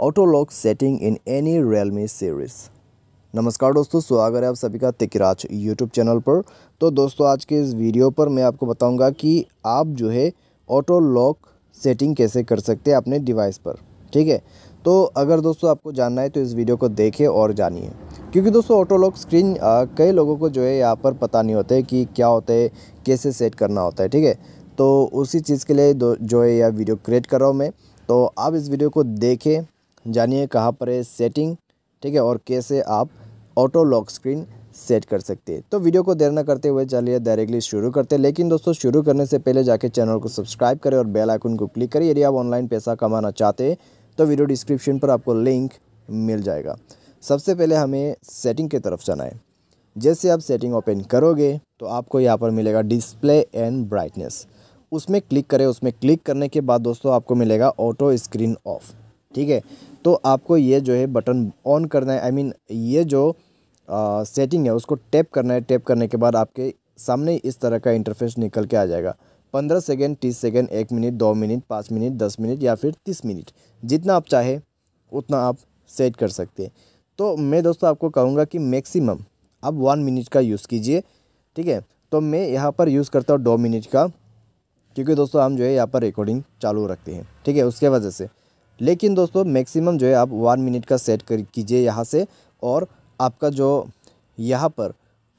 auto lock setting in any Realme series नमस्कार दोस्तों स्वागत है आप सभी का तिकराज यूट्यूब चैनल पर तो दोस्तों आज के इस वीडियो पर मैं आपको बताऊंगा कि आप जो है ऑटो लॉक सेटिंग कैसे कर सकते हैं अपने डिवाइस पर ठीक है तो अगर दोस्तों आपको जानना है तो इस वीडियो को देखें और जानिए क्योंकि दोस्तों ऑटो लॉक स्क्रीन कई लोगों को जो है यहाँ पर पता नहीं होता है कि क्या होता है कैसे सेट करना होता है ठीक है तो उसी चीज़ के लिए जो है यह वीडियो क्रिएट कर रहा हूँ मैं तो आप इस वीडियो को देखें जानिए कहाँ पर है सेटिंग ठीक है और कैसे आप ऑटो लॉक स्क्रीन सेट कर सकते हैं तो वीडियो को देर ना करते हुए चलिए डायरेक्टली शुरू करते हैं लेकिन दोस्तों शुरू करने से पहले जाके चैनल को सब्सक्राइब करें और बेल आइकन को क्लिक करें यदि आप ऑनलाइन पैसा कमाना चाहते हैं तो वीडियो डिस्क्रिप्शन पर आपको लिंक मिल जाएगा सबसे पहले हमें सेटिंग की तरफ जाना है जैसे आप सेटिंग ओपन करोगे तो आपको यहाँ पर मिलेगा डिस्प्ले एंड ब्राइटनेस उसमें क्लिक करें उसमें क्लिक करने के बाद दोस्तों आपको मिलेगा ऑटो स्क्रीन ऑफ़ ठीक है तो आपको ये जो है बटन ऑन करना है आई I मीन mean, ये जो सेटिंग है उसको टैप करना है टैप करने के बाद आपके सामने इस तरह का इंटरफेस निकल के आ जाएगा पंद्रह सेकेंड तीस सेकेंड एक मिनट दो मिनट पाँच मिनट दस मिनट या फिर तीस मिनट जितना आप चाहे उतना आप सेट कर सकते हैं तो मैं दोस्तों आपको कहूँगा कि मैक्सिमम आप वन मिनट का यूज़ कीजिए ठीक है तो मैं यहाँ पर यूज़ करता हूँ दो मिनट का क्योंकि दोस्तों हम जो है यहाँ पर रिकॉर्डिंग चालू रखते हैं ठीक है उसके वजह से लेकिन दोस्तों मैक्सिमम जो है आप वन मिनट का सेट कर कीजिए यहाँ से और आपका जो यहाँ पर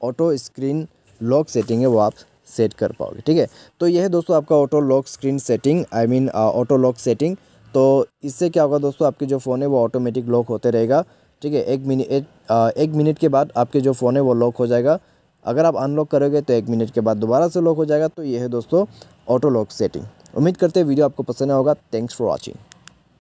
ऑटो स्क्रीन लॉक सेटिंग है वो आप सेट कर पाओगे ठीक है तो यह है दोस्तों आपका auto lock screen setting I mean auto lock setting तो इससे क्या होगा दोस्तों आपके जो फ़ोन है वो ऑटोमेटिक लॉक होते रहेगा ठीक है एक मिनट एक मिनट के बाद आपके जो फ़ोन है वो लॉक हो जाएगा अगर आप अनलॉक करोगे तो एक मिनट के बाद दोबारा से लॉक हो जाएगा तो ये है दोस्तों ऑटो लॉक सेटिंग उम्मीद करते हैं वीडियो आपको पसंद आएगा थैंक्स फॉर वॉचिंग